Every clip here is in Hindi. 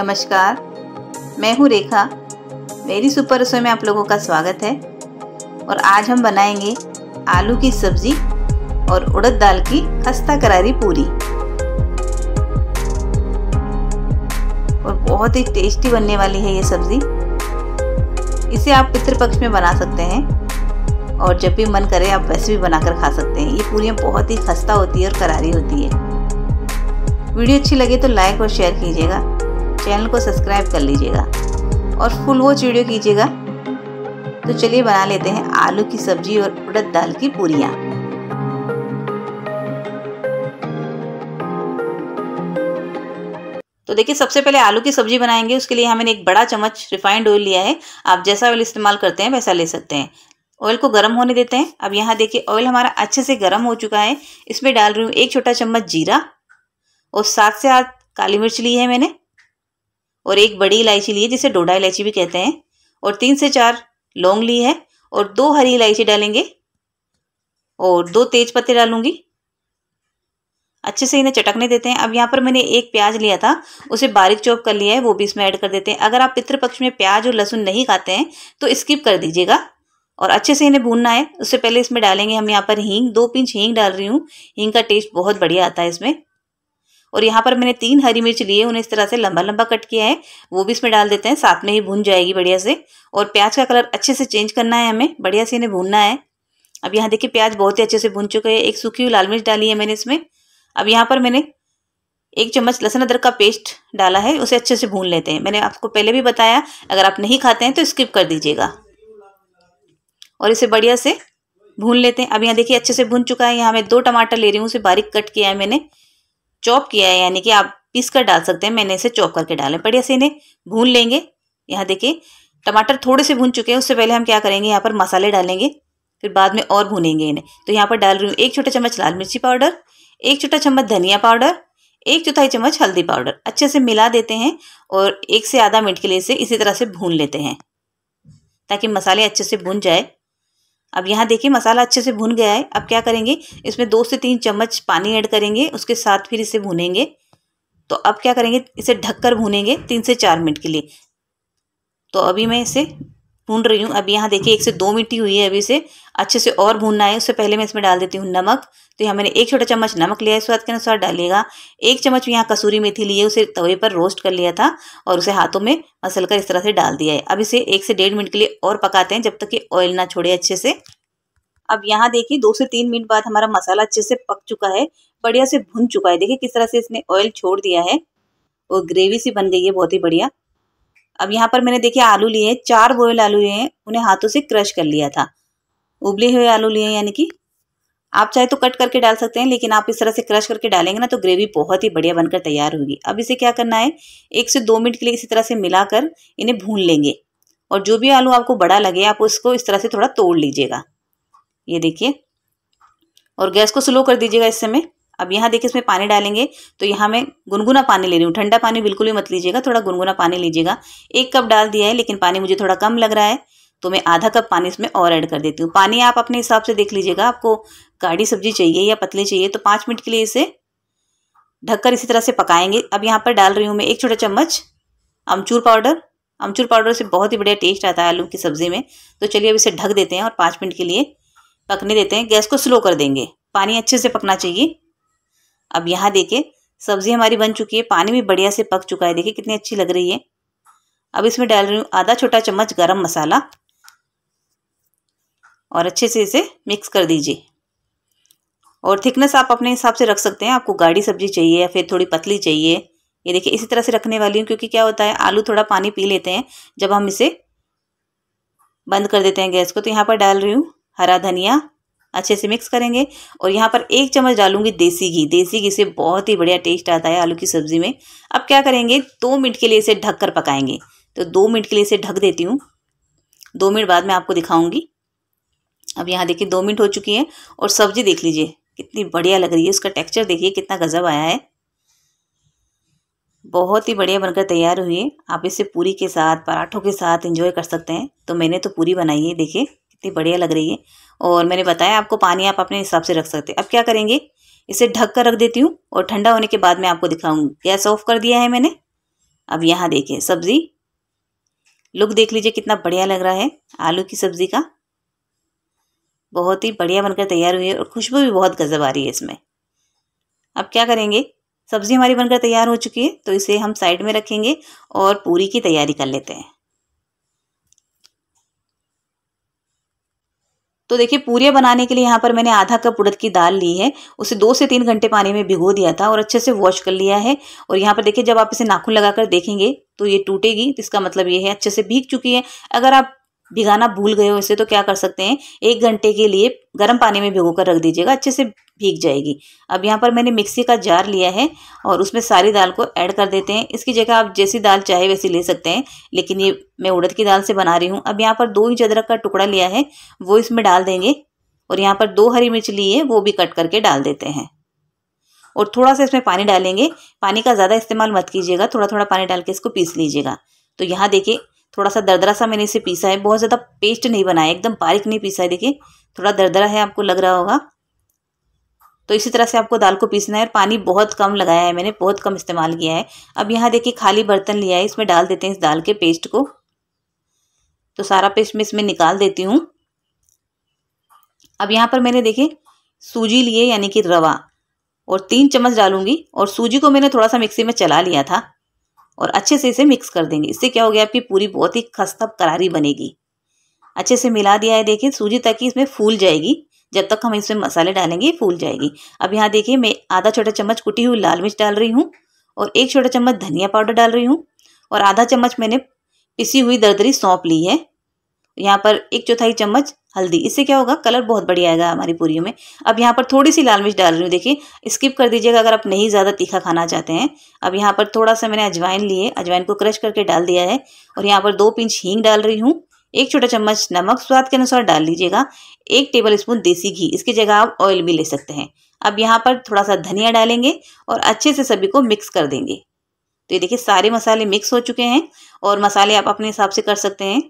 नमस्कार मैं हूँ रेखा मेरी सुपर रसोई में आप लोगों का स्वागत है और आज हम बनाएंगे आलू की सब्ज़ी और उड़द दाल की खस्ता करारी पूरी और बहुत ही टेस्टी बनने वाली है ये सब्ज़ी इसे आप पितृपक्ष में बना सकते हैं और जब भी मन करे आप वैसे भी बनाकर खा सकते हैं ये पूरियाँ बहुत ही खस्ता होती है और करारी होती है वीडियो अच्छी लगे तो लाइक और शेयर कीजिएगा चैनल को सब्सक्राइब कर लीजिएगा और फुल वॉच वीडियो कीजिएगा तो चलिए बना लेते हैं आलू की सब्जी और उड़द दाल की पूरियाँ तो देखिए सबसे पहले आलू की सब्जी बनाएंगे उसके लिए हमने एक बड़ा चम्मच रिफाइंड ऑयल लिया है आप जैसा ऑयल इस्तेमाल करते हैं वैसा ले सकते हैं ऑयल को गर्म होने देते हैं अब यहाँ देखिए ऑयल हमारा अच्छे से गर्म हो चुका है इसमें डाल रही हूँ एक छोटा चम्मच जीरा और सात से आठ काली मिर्च ली है मैंने और एक बड़ी इलायची ली है जिसे डोडा इलायची भी कहते हैं और तीन से चार लौंग ली है और दो हरी इलायची डालेंगे और दो तेज पत्ते डालूंगी अच्छे से इन्हें चटकने देते हैं अब यहाँ पर मैंने एक प्याज लिया था उसे बारीक चॉप कर लिया है वो भी इसमें ऐड कर देते हैं अगर आप पितृपक्ष में प्याज और लहसुन नहीं खाते हैं तो स्किप कर दीजिएगा और अच्छे से इन्हें भूनना है उससे पहले इसमें डालेंगे हम यहाँ पर हींग दो पिंच हींग डाल रही हूँ हींग का टेस्ट बहुत बढ़िया आता है इसमें और यहाँ पर मैंने तीन हरी मिर्च लिए उन्हें इस तरह से लंबा लंबा कट किया है वो भी इसमें डाल देते हैं साथ में ही भून जाएगी बढ़िया से और प्याज का कलर अच्छे से चेंज करना है हमें बढ़िया से इन्हें भूनना है अब यहाँ देखिए प्याज बहुत ही अच्छे से भून चुके हैं एक सूखी हुई लाल मिर्च डाली है मैंने इसमें अब यहाँ पर मैंने एक चम्मच लहसुन अदरक का पेस्ट डाला है उसे अच्छे से भून लेते हैं मैंने आपको पहले भी बताया अगर आप नहीं खाते हैं तो स्किप कर दीजिएगा और इसे बढ़िया से भून लेते हैं अब यहाँ देखिए अच्छे से भून चुका है यहाँ मैं दो टमाटर ले रही हूँ उसे बारीक कट किया है मैंने चॉप किया है यानी कि आप पीस कर डाल सकते हैं मैंने इसे चॉप करके डाले बढ़िया से इन्हें भून लेंगे यहाँ देखिए टमाटर थोड़े से भून चुके हैं उससे पहले हम क्या करेंगे यहाँ पर मसाले डालेंगे फिर बाद में और भूनेंगे इन्हें तो यहाँ पर डाल रही हूँ एक छोटा चम्मच लाल मिर्ची पाउडर एक छोटा चम्मच धनिया पाउडर एक चौथाई चम्मच हल्दी पाउडर अच्छे से मिला देते हैं और एक से आधा मिनट के लिए इसे इसी तरह से भून लेते हैं ताकि मसाले अच्छे से भून जाए अब यहाँ देखिए मसाला अच्छे से भून गया है अब क्या करेंगे इसमें दो से तीन चम्मच पानी ऐड करेंगे उसके साथ फिर इसे भुनेंगे तो अब क्या करेंगे इसे ढककर भुनेंगे तीन से चार मिनट के लिए तो अभी मैं इसे भून रही हूँ अभी यहाँ देखिए एक से दो मिट्टी हुई है अभी से अच्छे से और भूनना है उससे पहले मैं इसमें डाल देती हूँ नमक तो यहाँ मैंने एक छोटा चम्मच नमक लिया है स्वाद के अनुसार डालिएगा एक चम्मच यहाँ कसूरी मेथी लिए उसे तवे पर रोस्ट कर लिया था और उसे हाथों में मसल कर इस तरह से डाल दिया है अब इसे एक से डेढ़ मिनट के लिए और पकाते हैं जब तक कि ऑयल ना छोड़े अच्छे से अब यहाँ देखिए दो से तीन मिनट बाद हमारा मसाला अच्छे से पक चुका है बढ़िया से भुन चुका है देखिए किस तरह से इसने ऑयल छोड़ दिया है और ग्रेवी सी बन गई है बहुत ही बढ़िया अब यहाँ पर मैंने देखिए आलू लिए चार बॉयल आलू लिए हैं उन्हें हाथों से क्रश कर लिया था उबले हुए आलू लिए यानी कि आप चाहे तो कट करके डाल सकते हैं लेकिन आप इस तरह से क्रश करके डालेंगे ना तो ग्रेवी बहुत ही बढ़िया बनकर तैयार होगी अब इसे क्या करना है एक से दो मिनट के लिए इसी तरह से मिलाकर इन्हें भून लेंगे और जो भी आलू आपको बड़ा लगे आप उसको इस तरह से थोड़ा तोड़ लीजिएगा ये देखिए और गैस को स्लो कर दीजिएगा इस समय अब यहाँ देखिए इसमें पानी डालेंगे तो यहाँ मैं गुनगुना पानी ले रही हूँ ठंडा पानी बिल्कुल भी मत लीजिएगा थोड़ा गुनगुना पानी लीजिएगा एक कप डाल दिया है लेकिन पानी मुझे थोड़ा कम लग रहा है तो मैं आधा कप पानी इसमें और ऐड कर देती हूँ पानी आप अपने हिसाब से देख लीजिएगा आपको गाढ़ी सब्जी चाहिए या पतली चाहिए तो पाँच मिनट के लिए इसे ढककर इसी तरह से पकाएंगे अब यहाँ पर डाल रही हूँ मैं एक छोटा चम्मच अमचूर पाउडर अमचूर पाउडर से बहुत ही बढ़िया टेस्ट आता है आलू की सब्ज़ी में तो चलिए अब इसे ढक देते हैं और पाँच मिनट के लिए पकने देते हैं गैस को स्लो कर देंगे पानी अच्छे से पकना चाहिए अब यहाँ देखिए सब्जी हमारी बन चुकी है पानी भी बढ़िया से पक चुका है देखिए कितनी अच्छी लग रही है अब इसमें डाल रही हूँ आधा छोटा चम्मच गरम मसाला और अच्छे से इसे मिक्स कर दीजिए और थिकनेस आप अपने हिसाब से रख सकते हैं आपको गाढ़ी सब्जी चाहिए या फिर थोड़ी पतली चाहिए ये देखिए इसी तरह से रखने वाली हूँ क्योंकि क्या होता है आलू थोड़ा पानी पी लेते हैं जब हम इसे बंद कर देते हैं गैस को तो यहाँ पर डाल रही हूँ हरा धनिया अच्छे से मिक्स करेंगे और यहाँ पर एक चम्मच डालूंगी देसी घी देसी घी से बहुत ही बढ़िया टेस्ट आता है आलू की सब्ज़ी में अब क्या करेंगे दो मिनट के लिए इसे ढक कर पकाएंगे तो दो मिनट के लिए इसे ढक देती हूँ दो मिनट बाद मैं आपको दिखाऊंगी अब यहाँ देखिए दो मिनट हो चुकी है और सब्जी देख लीजिए कितनी बढ़िया लग रही है उसका टेक्स्चर देखिए कितना गजब आया है बहुत ही बढ़िया बनकर तैयार हुई है आप इसे पूरी के साथ पराठों के साथ इंजॉय कर सकते हैं तो मैंने तो पूरी बनाई है देखिए कितनी बढ़िया लग रही है और मैंने बताया आपको पानी आप अपने हिसाब से रख सकते अब क्या करेंगे इसे ढक कर रख देती हूँ और ठंडा होने के बाद मैं आपको दिखाऊंगी गैस ऑफ कर दिया है मैंने अब यहाँ देखें सब्ज़ी लुक देख लीजिए कितना बढ़िया लग रहा है आलू की सब्ज़ी का बहुत ही बढ़िया बनकर तैयार हुई है और खुशबू भी बहुत गजब आ रही है इसमें अब क्या करेंगे सब्ज़ी हमारी बनकर तैयार हो चुकी है तो इसे हम साइड में रखेंगे और पूरी की तैयारी कर लेते हैं तो देखिए पूरिया बनाने के लिए यहाँ पर मैंने आधा कप उड़द की दाल ली है उसे दो से तीन घंटे पानी में भिगो दिया था और अच्छे से वॉश कर लिया है और यहाँ पर देखिए जब आप इसे नाखून लगाकर देखेंगे तो ये टूटेगी तो इसका मतलब ये है अच्छे से भीग चुकी है अगर आप भिगाना भूल गए हो इसे तो क्या कर सकते हैं एक घंटे के लिए गर्म पानी में भिगो कर रख दीजिएगा अच्छे से भीग जाएगी अब यहाँ पर मैंने मिक्सी का जार लिया है और उसमें सारी दाल को ऐड कर देते हैं इसकी जगह आप जैसी दाल चाहे वैसी ले सकते हैं लेकिन ये मैं उड़द की दाल से बना रही हूँ अब यहाँ पर दो इंच अदरक का टुकड़ा लिया है वो इसमें डाल देंगे और यहाँ पर दो हरी मिर्च ली है वो भी कट करके डाल देते हैं और थोड़ा सा इसमें पानी डालेंगे पानी का ज़्यादा इस्तेमाल मत कीजिएगा थोड़ा थोड़ा पानी डाल के इसको पीस लीजिएगा तो यहाँ देखिए थोड़ा सा दरदरा सा मैंने इसे पीसा है बहुत ज़्यादा पेस्ट नहीं बनाया एकदम बारीक नहीं पीसा है देखिए थोड़ा दरदरा है आपको लग रहा होगा तो इसी तरह से आपको दाल को पीसना है और पानी बहुत कम लगाया है मैंने बहुत कम इस्तेमाल किया है अब यहाँ देखिए खाली बर्तन लिया है इसमें डाल देते हैं इस दाल के पेस्ट को तो सारा पेस्ट मैं इसमें निकाल देती हूँ अब यहाँ पर मैंने देखिए सूजी लिए यानी कि रवा और तीन चम्मच डालूंगी और सूजी को मैंने थोड़ा सा मिक्सी में चला लिया था और अच्छे से इसे मिक्स कर देंगे इससे क्या हो गया आपकी पूरी बहुत ही खस्ता करारी बनेगी अच्छे से मिला दिया है देखिए सूजी तक ही इसमें फूल जाएगी जब तक हम इसमें मसाले डालेंगे फूल जाएगी अब यहाँ देखिए मैं आधा छोटा चम्मच कुटी हुई लाल मिर्च डाल रही हूँ और एक छोटा चम्मच धनिया पाउडर डाल रही हूँ और आधा चम्मच मैंने पिसी हुई दरदरी सौंप ली है यहाँ पर एक चौथाई चम्मच हल्दी इससे क्या होगा कलर बहुत बढ़िया आएगा हमारी पूरी में अब यहाँ पर थोड़ी सी लाल मिर्च डाल रही हूँ देखिए स्किप कर दीजिएगा अगर आप नहीं ज़्यादा तीखा खाना चाहते हैं अब यहाँ पर थोड़ा सा मैंने अजवाइन लिए अजवाइन को क्रश करके डाल दिया है और यहाँ पर दो पिंच हींग डाल रही हूँ एक छोटा चम्मच नमक स्वाद के अनुसार डाल लीजिएगा एक टेबल स्पून देसी घी इसकी जगह आप ऑयल भी ले सकते हैं अब यहाँ पर थोड़ा सा धनिया डालेंगे और अच्छे से सभी को मिक्स कर देंगे तो ये देखिए सारे मसाले मिक्स हो चुके हैं और मसाले आप अपने हिसाब से कर सकते हैं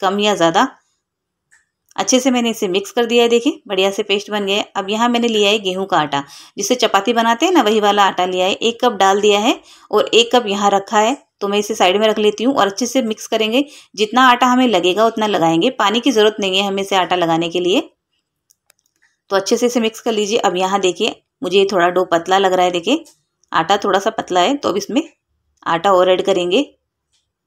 कम या ज़्यादा अच्छे से मैंने इसे मिक्स कर दिया है देखिए बढ़िया से पेस्ट बन गया है अब यहाँ मैंने लिया है गेहूं का आटा जिससे चपाती बनाते हैं ना वही वाला आटा लिया है एक कप डाल दिया है और एक कप यहाँ रखा है तो मैं इसे साइड में रख लेती हूँ और अच्छे से मिक्स करेंगे जितना आटा हमें लगेगा उतना लगाएंगे पानी की ज़रूरत नहीं है हमें इसे आटा लगाने के लिए तो अच्छे से इसे मिक्स कर लीजिए अब यहाँ देखिए मुझे थोड़ा डो पतला लग रहा है देखिए आटा थोड़ा सा पतला है तो अब इसमें आटा और ऐड करेंगे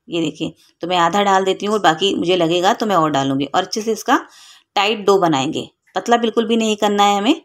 ये देखिए तो मैं आधा डाल देती हूँ और बाकी मुझे लगेगा तो मैं और डालूंगी और अच्छे से इसका टाइट डो बनाएंगे पतला बिल्कुल भी नहीं करना है हमें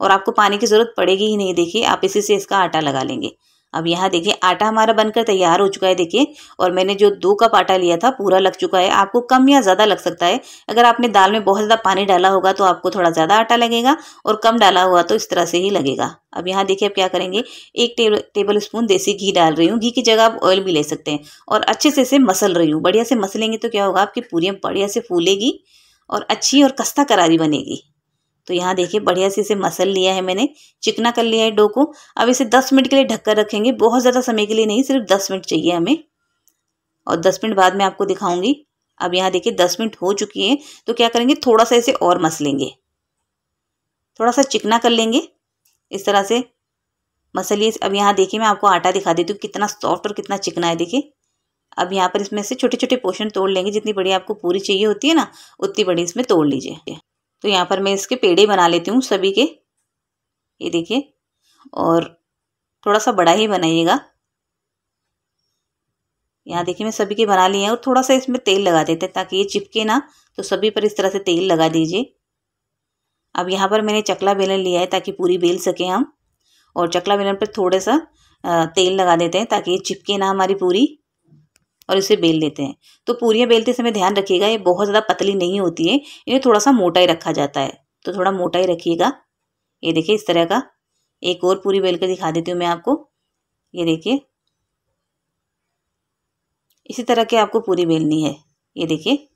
और आपको पानी की ज़रूरत पड़ेगी ही नहीं देखिए आप इसी से इसका आटा लगा लेंगे अब यहाँ देखिए आटा हमारा बनकर तैयार हो चुका है देखिए और मैंने जो दो कप आटा लिया था पूरा लग चुका है आपको कम या ज़्यादा लग सकता है अगर आपने दाल में बहुत ज़्यादा पानी डाला होगा तो आपको थोड़ा ज़्यादा आटा लगेगा और कम डाला होगा तो इस तरह से ही लगेगा अब यहाँ देखिए अब क्या करेंगे एक टेब, टेबल स्पून देसी घी डाल रही हूँ घी की जगह आप ऑयल भी ले सकते हैं और अच्छे से इसे मसल रही हूँ बढ़िया से मसलेंगे तो क्या होगा आपकी पूरियाँ बढ़िया से फूलेगी और अच्छी और कस्ता करारी बनेगी तो यहाँ देखिए बढ़िया से इसे मसल लिया है मैंने चिकना कर लिया है डो को अब इसे दस मिनट के लिए ढककर रखेंगे बहुत ज़्यादा समय के लिए नहीं सिर्फ दस मिनट चाहिए हमें और दस मिनट बाद में आपको दिखाऊंगी अब यहाँ देखिए दस मिनट हो चुकी है तो क्या करेंगे थोड़ा सा इसे और मस लेंगे थोड़ा सा चिकना कर लेंगे इस तरह से मसलिए अब यहाँ देखिए मैं आपको आटा दिखा देती हूँ कितना सॉफ्ट और कितना चिकना है देखिए अब यहाँ पर इसमें से छोटे छोटे पोर्शन तोड़ लेंगे जितनी बड़ी आपको पूरी चाहिए होती है ना उतनी बड़ी इसमें तोड़ लीजिए तो यहाँ पर मैं इसके पेड़े बना लेती हूँ सभी के ये देखिए और थोड़ा सा बड़ा ही बनाइएगा यहाँ देखिए मैं सभी के बना लिए हैं और थोड़ा सा इसमें तेल लगा देते हैं ताकि ये चिपके ना तो सभी पर इस तरह से तेल लगा दीजिए अब यहाँ पर मैंने चकला बेलन लिया है ताकि पूरी बेल सकें हम और चकला बेलन पर थोड़ा सा तेल लगा देते हैं ताकि ये चिपके ना हमारी पूरी और इसे बेल लेते हैं तो पूरियाँ बेलते समय ध्यान रखिएगा ये बहुत ज़्यादा पतली नहीं होती है इन्हें थोड़ा सा मोटा ही रखा जाता है तो थोड़ा मोटा ही रखिएगा ये देखिए इस तरह का एक और पूरी बेल कर दिखा देती हूँ मैं आपको ये देखिए इसी तरह के आपको पूरी बेलनी है ये देखिए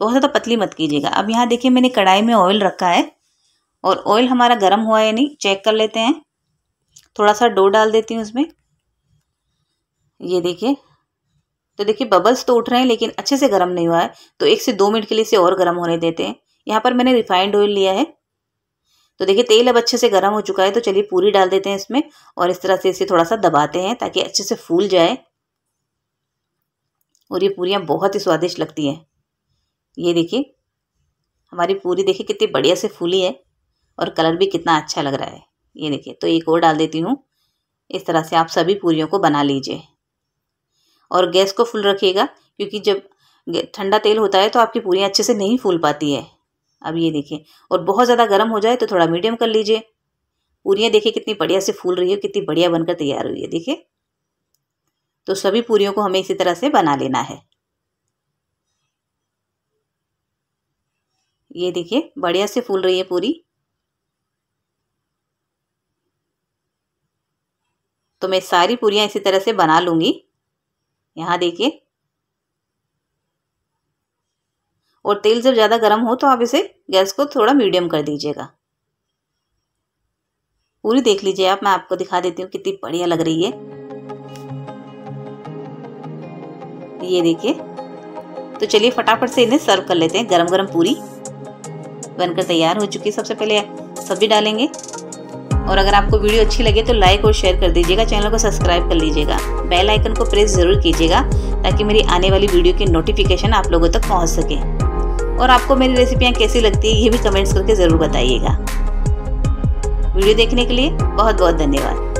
बहुत ज़्यादा पतली मत कीजिएगा अब यहाँ देखिए मैंने कढ़ाई में ऑयल रखा है और ऑयल हमारा गर्म हुआ या नहीं चेक कर लेते हैं थोड़ा सा डो डाल देती हूँ उसमें ये देखिए तो देखिए बबल्स तो उठ रहे हैं लेकिन अच्छे से गर्म नहीं हुआ है तो एक से दो मिनट के लिए इसे और गर्म होने देते हैं यहाँ पर मैंने रिफाइंड ऑयल लिया है तो देखिए तेल अब अच्छे से गर्म हो चुका है तो चलिए पूरी डाल देते हैं इसमें और इस तरह से इसे थोड़ा सा दबाते हैं ताकि अच्छे से फूल जाए और ये पूरियाँ बहुत ही स्वादिष्ट लगती हैं ये देखिए हमारी पूरी देखिए कितनी बढ़िया से फूली है और कलर भी कितना अच्छा लग रहा है ये देखिए तो एक और डाल देती हूँ इस तरह से आप सभी पूरियों को बना लीजिए और गैस को फुल रखिएगा क्योंकि जब ठंडा तेल होता है तो आपकी पूरियाँ अच्छे से नहीं फूल पाती है अब ये देखिए और बहुत ज़्यादा गर्म हो जाए तो थोड़ा मीडियम कर लीजिए पूरियाँ देखिए कितनी बढ़िया से फूल रही है कितनी बढ़िया बनकर तैयार हुई है देखिए तो सभी पूरियों को हमें इसी तरह से बना लेना है ये देखिए बढ़िया से फूल रही है पूरी तो मैं सारी पूरियाँ इसी तरह से बना लूँगी यहाँ देखिए और तेल जब ज़्यादा गर्म हो तो आप इसे गैस को थोड़ा मीडियम कर दीजिएगा पूरी देख लीजिए आप मैं आपको दिखा देती हूँ कितनी बढ़िया लग रही है ये देखिए तो चलिए फटाफट से इन्हें सर्व कर लेते हैं गरम गरम पूरी बनकर तैयार हो चुकी है सबसे पहले सब्जी डालेंगे और अगर आपको वीडियो अच्छी लगे तो लाइक और शेयर कर दीजिएगा चैनल को सब्सक्राइब कर लीजिएगा बेल आइकन को प्रेस जरूर कीजिएगा ताकि मेरी आने वाली वीडियो की नोटिफिकेशन आप लोगों तक पहुँच सके और आपको मेरी रेसिपियाँ कैसी लगती है ये भी कमेंट्स करके ज़रूर बताइएगा वीडियो देखने के लिए बहुत बहुत धन्यवाद